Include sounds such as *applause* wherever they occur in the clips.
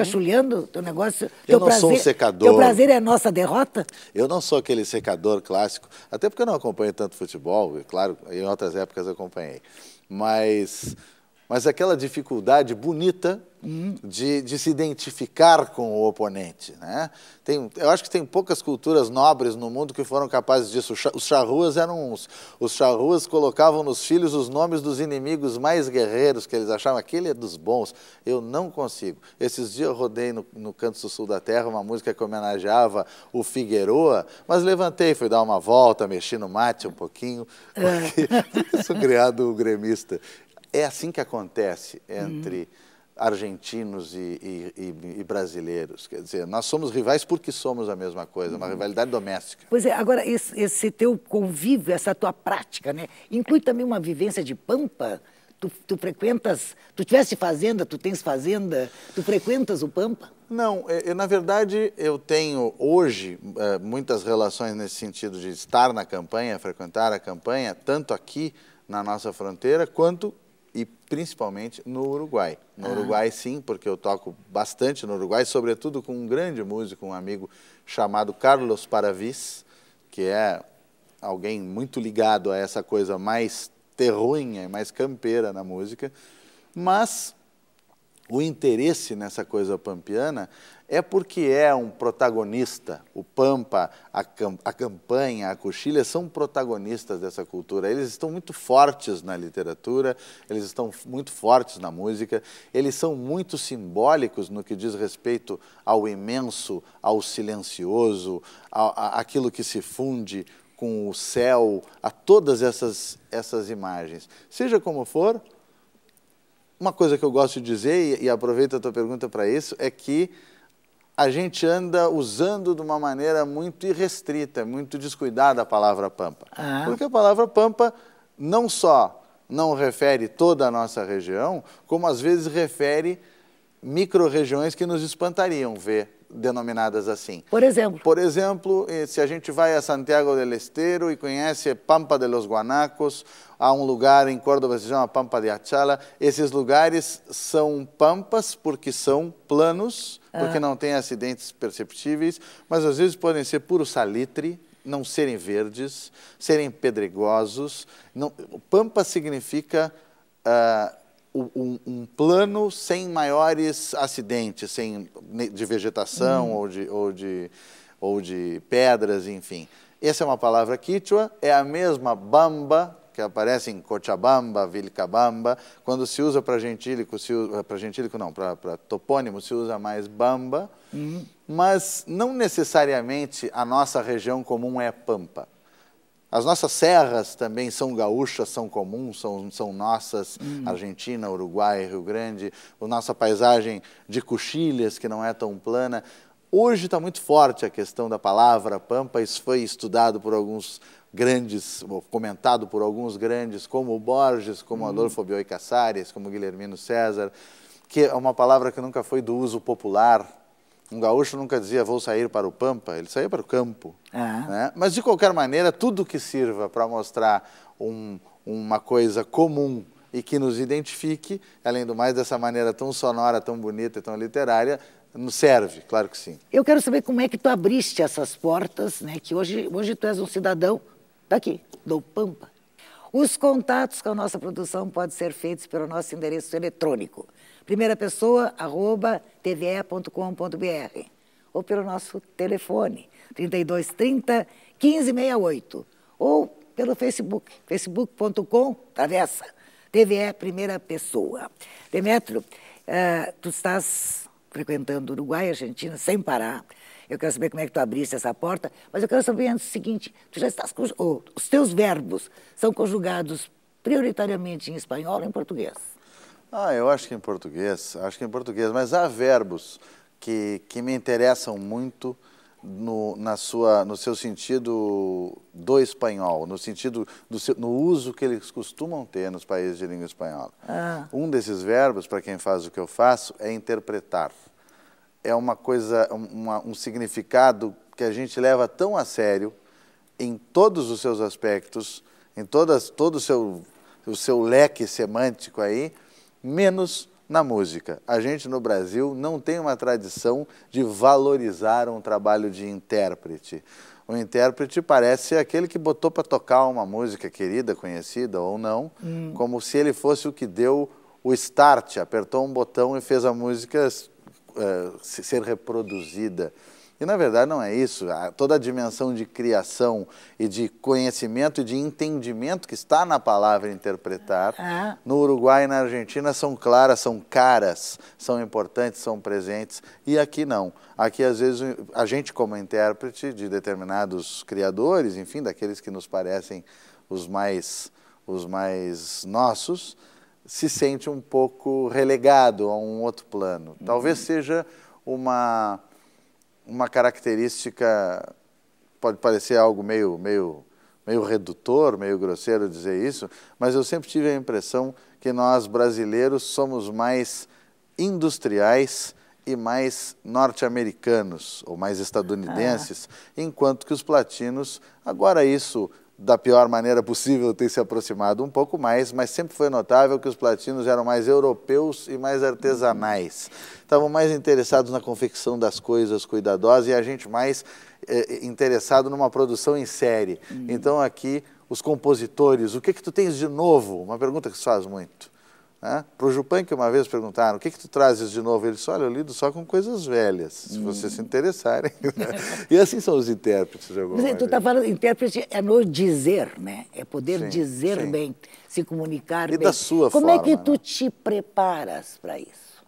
Achulhando tá teu negócio. Eu teu não prazer, sou um secador. Teu prazer é nossa derrota? Eu não sou aquele secador clássico, até porque eu não acompanho tanto futebol, claro, em outras épocas eu acompanhei. Mas mas aquela dificuldade bonita uhum. de, de, se identificar com o oponente. Né? Tem, eu acho que tem poucas culturas nobres no mundo que foram capazes disso. Os charruas eram uns. Os charruas colocavam nos filhos os nomes dos inimigos mais guerreiros que eles achavam. Aquele é dos bons. Eu não consigo. Esses dias eu rodei no, no Canto do Sul da Terra uma música que homenageava o Figueroa, mas levantei, fui dar uma volta, mexi no mate um pouquinho, é. porque, porque *laughs* sou criado gremista. É assim que acontece entre uhum. argentinos e, e, e, e, brasileiros. Quer dizer, nós somos rivais porque somos a mesma coisa, uhum. uma rivalidade doméstica. Pois é, agora esse, esse, teu convívio, essa tua prática, né? Inclui também uma vivência de pampa? Tu, tu frequentas, tu tiveste fazenda, tu tens fazenda, tu frequentas o Pampa? Não, é, eu, na verdade eu tenho hoje é, muitas relações nesse sentido de estar na campanha, frequentar a campanha, tanto aqui na nossa fronteira, quanto e principalmente no Uruguai. No ah. Uruguai, sim, porque eu toco bastante no Uruguai, sobretudo com um grande músico, um amigo chamado Carlos Paravis, que é alguém muito ligado a essa coisa mais terruinha, mais campeira na música. Mas o interesse nessa coisa pampiana é porque é um protagonista. O Pampa, a, cam a Campanha, a Coxilha são protagonistas dessa cultura. Eles estão muito fortes na literatura, eles estão muito fortes na música, eles são muito simbólicos no que diz respeito ao imenso, ao silencioso, a, aquilo que se funde com o céu, a todas essas, essas imagens. Seja como for, uma coisa que eu gosto de dizer, e, e aproveito a tua pergunta para isso, é que a gente anda usando de uma maneira muito irrestrita, muito descuidada a palavra pampa. Ah. Porque a palavra pampa não só não refere toda a nossa região, como às vezes refere micro-regiões que nos espantariam ver denominadas assim. Por exemplo? Por exemplo, eh, se a gente vai a Santiago del Estero e conhece Pampa de los Guanacos, há um lugar em Córdoba que se chama Pampa de Achala, esses lugares são pampas porque são planos, ah. porque não têm acidentes perceptíveis, mas às vezes podem ser puro salitre, não serem verdes, serem pedregosos. Não, pampa significa... Uh, um, um, plano sem maiores acidentes, sem, de vegetação uhum. ou, de, ou, de, ou de pedras, enfim. Essa é uma palavra quichua, é a mesma bamba que aparece em Cochabamba, Vilcabamba. Quando se usa para gentílico, para gentílico não, para topônimo se usa mais bamba. Uhum. Mas não necessariamente a nossa região comum é pampa. As nossas serras também são gaúchas, são comuns, são, são nossas, hum. Argentina, Uruguai, Rio Grande, a nossa paisagem de coxilhas, que não é tão plana. Hoje está muito forte a questão da palavra pampa, isso foi estudado por alguns grandes, comentado por alguns grandes, como Borges, como hum. Adolfo Bioy Casares, como Guilhermino César, que é uma palavra que nunca foi do uso popular um gaúcho nunca dizia vou sair para o Pampa, ele saía para o campo. Ah. Né? Mas de qualquer maneira, tudo que sirva para mostrar um, uma coisa comum e que nos identifique, além do mais dessa maneira tão sonora, tão bonita e tão literária, nos serve, claro que sim. Eu quero saber como é que tu abriste essas portas, né? Que hoje, hoje tu és um cidadão daqui, do Pampa. Os contatos com a nossa produção podem ser feitos pelo nosso endereço eletrônico primeira pessoa, arroba tve.com.br ou pelo nosso telefone 3230 1568 ou pelo Facebook, facebook.com, travessa, TVE Primeira Pessoa. Demetrio, uh, tu estás frequentando Uruguai e Argentina sem parar. Eu quero saber como é que tu abriste essa porta, mas eu quero saber antes o seguinte, tu já estás, oh, os teus verbos são conjugados prioritariamente em espanhol ou em português? Ah, eu acho que em português, acho que em português, mas há verbos que, que me interessam muito no, na sua, no seu sentido do espanhol, no sentido do seu, no uso que eles costumam ter nos países de língua espanhola. Ah. Um desses verbos, para quem faz o que eu faço, é interpretar. É uma coisa, uma, um significado que a gente leva tão a sério em todos os seus aspectos, em todas, todo o seu, o seu leque semântico aí, menos na música. A gente no Brasil não tem uma tradição de valorizar um trabalho de intérprete. O intérprete parece aquele que botou para tocar uma música querida, conhecida ou não, hum. como se ele fosse o que deu o start, apertou um botão e fez a música eh, ser reproduzida. E na verdade não é isso. Toda a dimensão de criação e de conhecimento e de entendimento que está na palavra interpretar, ah. no Uruguai e na Argentina são claras, são caras, são importantes, são presentes. E aqui não. Aqui às vezes a gente como intérprete de determinados criadores, enfim, daqueles que nos parecem os mais os mais nossos, se sente um pouco relegado a um outro plano. Talvez uhum. seja uma uma característica, pode parecer algo meio, meio, meio redutor, meio grosseiro dizer isso, mas eu sempre tive a impressão que nós brasileiros somos mais industriais e mais norte-americanos ou mais estadunidenses, ah. enquanto que os platinos, agora isso da pior maneira possível tem se aproximado um pouco mais, mas sempre foi notável que os platinos eram mais europeus e mais artesanais. Estavam mais interessados na confecção das coisas cuidadosas e a gente mais eh, interessado numa produção em série. Hum. Então aqui os compositores, o que que tu tens de novo? Uma pergunta que se faz muito. Né? Para o Jupan, que uma vez perguntaram, o que, que tu trazes de novo? Ele disse, olha, eu lido só com coisas velhas, se hum. vocês se interessarem. *laughs* e assim são os intérpretes. De Você, é, tu está falando, intérprete é no dizer, né? É poder sim, dizer sim. bem, se comunicar e bem. E da sua Como forma. Como é que tu né? te preparas para isso?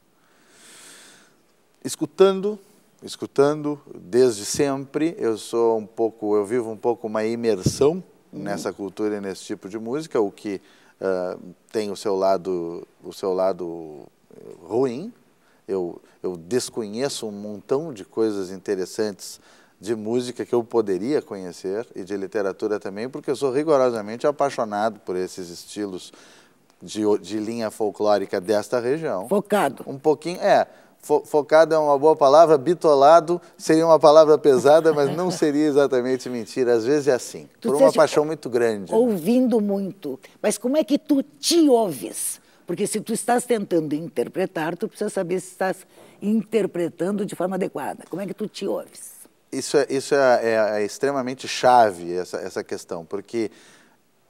Escutando, escutando desde sempre. Eu sou um pouco, eu vivo um pouco uma imersão hum. nessa cultura e nesse tipo de música, o que ah, tem o seu lado, o seu lado eh, ruim. Eu, eu desconheço um montão de coisas interessantes de música que eu poderia conhecer e de literatura também, porque eu sou rigorosamente apaixonado por esses estilos de, de linha folclórica desta região. Focado. Um pouquinho, é, Fo focado é uma boa palavra, bitolado seria uma palavra pesada, mas não seria exatamente mentira. Às vezes é assim, tu por uma paixão muito grande. Ouvindo muito. Mas como é que tu te ouves? Porque se tu estás tentando interpretar, tu precisa saber se estás interpretando de forma adequada. Como é que tu te ouves? Isso é, isso é, é, é extremamente chave, essa, essa questão, porque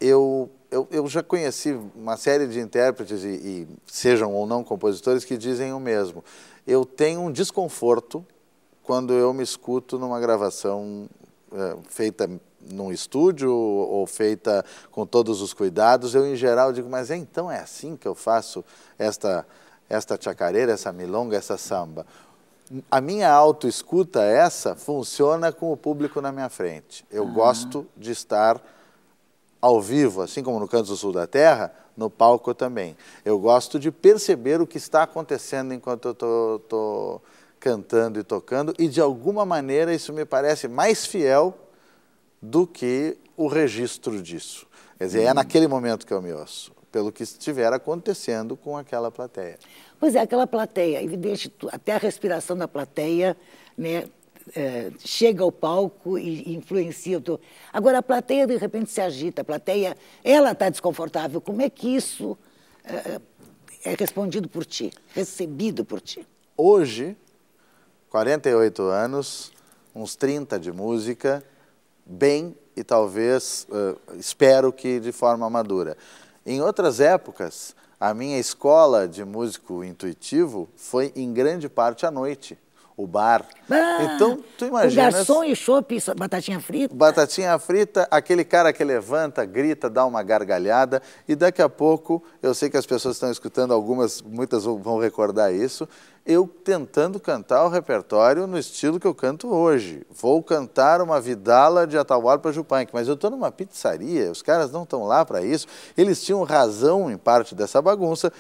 eu, eu, eu já conheci uma série de intérpretes, e, e sejam ou não compositores, que dizem o mesmo. Eu tenho um desconforto quando eu me escuto numa gravação é, feita num estúdio ou feita com todos os cuidados, eu em geral digo, mas é, então é assim que eu faço esta, esta chacareira, essa milonga, essa samba. A minha autoescuta, essa, funciona com o público na minha frente. Eu uhum. gosto de estar ao vivo, assim como no Canto do Sul da Terra, no palco também. Eu gosto de perceber o que está acontecendo enquanto eu estou cantando e tocando, e de alguma maneira isso me parece mais fiel do que o registro disso. Quer dizer, é hum. naquele momento que eu me ouço, pelo que estiver acontecendo com aquela plateia. Pois é, aquela plateia, evidente, até a respiração da plateia, né, é, chega ao palco e influencia o teu... Agora, a plateia, de repente, se agita, a plateia, ela está desconfortável. Como é que isso é, é respondido por ti, recebido por ti? Hoje, 48 anos, uns 30 de música, bem e talvez, uh, espero que de forma madura. Em outras épocas, a minha escola de músico intuitivo foi em grande parte à noite o bar. Ah, então, tu imagina. O garçom e chopp, batatinha frita. Batatinha frita, aquele cara que levanta, grita, dá uma gargalhada. E daqui a pouco, eu sei que as pessoas estão escutando, algumas, muitas vão recordar isso. Eu tentando cantar o repertório no estilo que eu canto hoje. Vou cantar uma vidala de Atahualpa Jupanque, mas eu estou numa pizzaria, os caras não estão lá para isso. Eles tinham razão em parte dessa bagunça,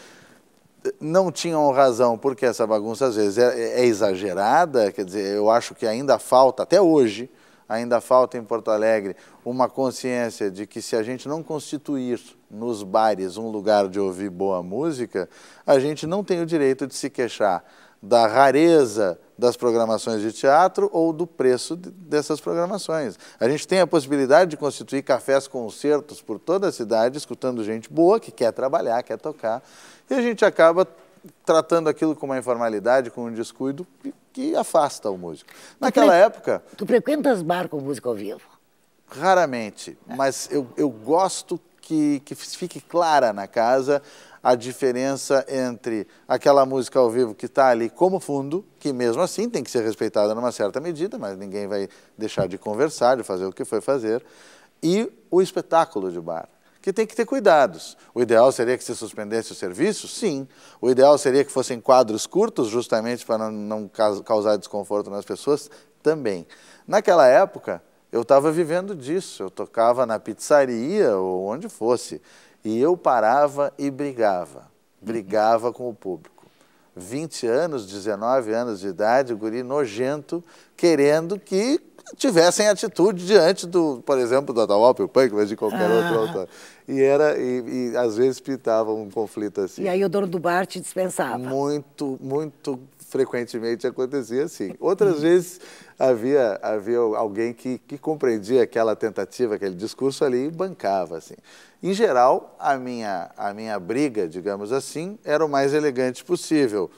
não tinham razão, porque essa bagunça às vezes é, é, exagerada, quer dizer, eu acho que ainda falta, até hoje, ainda falta em Porto Alegre uma consciência de que se a gente não constituir nos bares um lugar de ouvir boa música, a gente não tem o direito de se queixar da rareza das programações de teatro ou do preço dessas programações. A gente tem a possibilidade de constituir cafés concertos por toda a cidade, escutando gente boa que quer trabalhar, quer tocar, e a gente acaba tratando aquilo com uma informalidade, com um descuido que afasta o músico. Naquela tu época... Tu frequentas bar com música ao vivo? Raramente, é. mas eu, eu gosto que, que fique clara na casa a diferença entre aquela música ao vivo que está ali como fundo, que mesmo assim tem que ser respeitada numa certa medida, mas ninguém vai deixar de conversar, de fazer o que foi fazer, e o espetáculo de bar que tem que ter cuidados. O ideal seria que se suspendesse o serviço? Sim. O ideal seria que fossem quadros curtos, justamente para não causar desconforto nas pessoas? Também. Naquela época, eu estava vivendo disso. Eu tocava na pizzaria ou onde fosse. E eu parava e brigava, uhum. brigava com o público. 20 anos, 19 anos de idade, guri nojento, querendo que tivessem atitude diante do, por exemplo, do Dawalp, o Punk, mas de qualquer ah. outro autor. E era, e, e, às vezes pitava um conflito assim. E aí o dono do bar te dispensava. Muito, muito frequentemente acontecia assim. Outras vezes havia, havia alguém que, que compreendia aquela tentativa, aquele discurso ali e bancava assim. Em geral, a minha, a minha briga, digamos assim, era o mais elegante possível,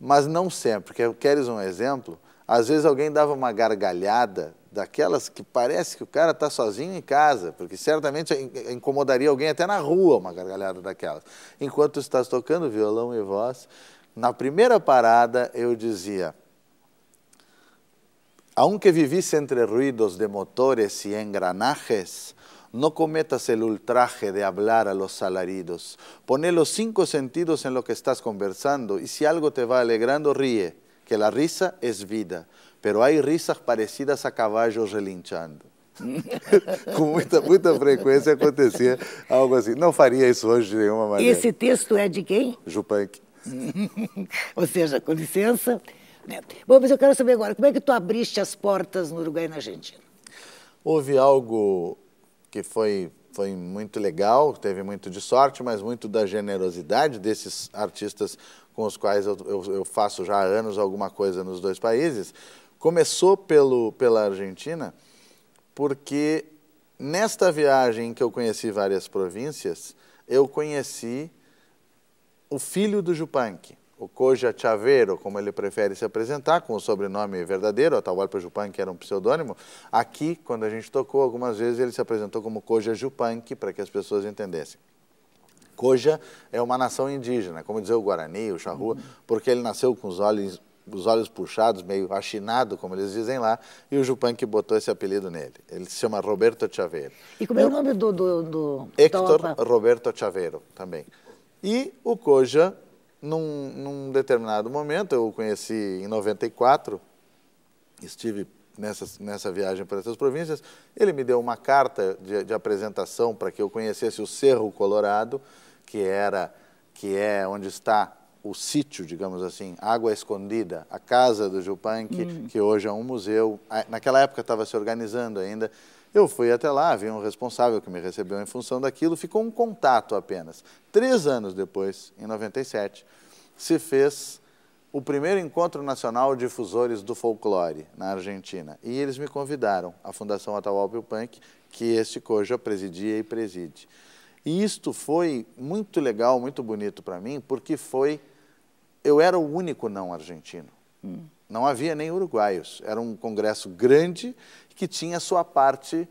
mas não sempre. queres um exemplo? Às vezes alguém dava uma gargalhada daquelas que parece que o cara está sozinho em casa, porque certamente incomodaria alguém até na rua uma gargalhada daquelas. Enquanto estás tocando violão e voz, na primeira parada eu dizia: Aunque vivís entre ruidos de motores e engranajes, no cometas el ultraje de hablar a los alaridos. Poné los cinco sentidos en lo que estás conversando y si algo te va alegrando, ríe, que la risa es vida. Pero hay risas parecidas a caballos relinchando. *laughs* Com muita, muita frequência acontecia algo assim. Não faria isso hoje de nenhuma maneira. Esse texto é de quem? Jupanque. *laughs* Ou seja, com licença. Né? Bom, mas eu quero saber agora, como é que tu abriste as portas no Uruguai e na Argentina? Houve algo que foi, foi muito legal, teve muito de sorte, mas muito da generosidade desses artistas com os quais eu, eu, eu faço já há anos alguma coisa nos dois países. Começou pelo, pela Argentina, porque nesta viagem que eu conheci várias províncias, eu conheci o filho do Jupanque, o Koja Chaveiro, como ele prefere se apresentar, com o sobrenome verdadeiro, Atahualpa Jupanque era um pseudônimo. Aqui, quando a gente tocou algumas vezes, ele se apresentou como Koja Jupanque, para que as pessoas entendessem. Koja é uma nação indígena, como dizer o Guarani, o Charrua, uhum. porque ele nasceu com os olhos, os olhos puxados, meio achinado, como eles dizem lá, e o Jupanque botou esse apelido nele. Ele se chama Roberto Chaveiro. E como é o nome do... do, do... Roberto Chaveiro, também. E o Koja, num, num determinado momento, eu o conheci em 94, estive nessa, nessa viagem para essas províncias, ele me deu uma carta de, de apresentação para que eu conhecesse o Cerro Colorado, que era que é onde está o sítio, digamos assim, Água Escondida, a casa do Jupan, hum. que hoje é um museu. Naquela época estava se organizando ainda, eu fui até lá, vi um responsável que me recebeu em função daquilo, ficou um contato apenas. Três anos depois, em 97, se fez o primeiro encontro nacional de difusores do folclore na Argentina. E eles me convidaram, a Fundação Atahualpa Punk, que este cojo presidia e preside. E isto foi muito legal, muito bonito para mim, porque foi... Eu era o único não argentino. Hum. Não havia nem uruguaios. Era um congresso grande que tinha sua parte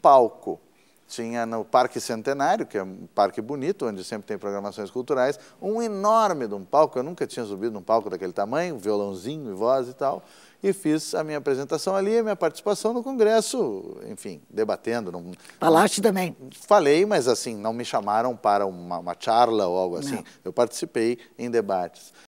palco. Tinha no Parque Centenário, que é um parque bonito, onde sempre tem programações culturais, um enorme de um palco. Eu nunca tinha subido num palco daquele tamanho, violãozinho e voz e tal. E fiz a minha apresentação ali, a minha participação no congresso, enfim, debatendo. Não, Falaste também. Falei, mas assim, não me chamaram para uma, uma charla ou algo assim. Não. Eu participei em debates.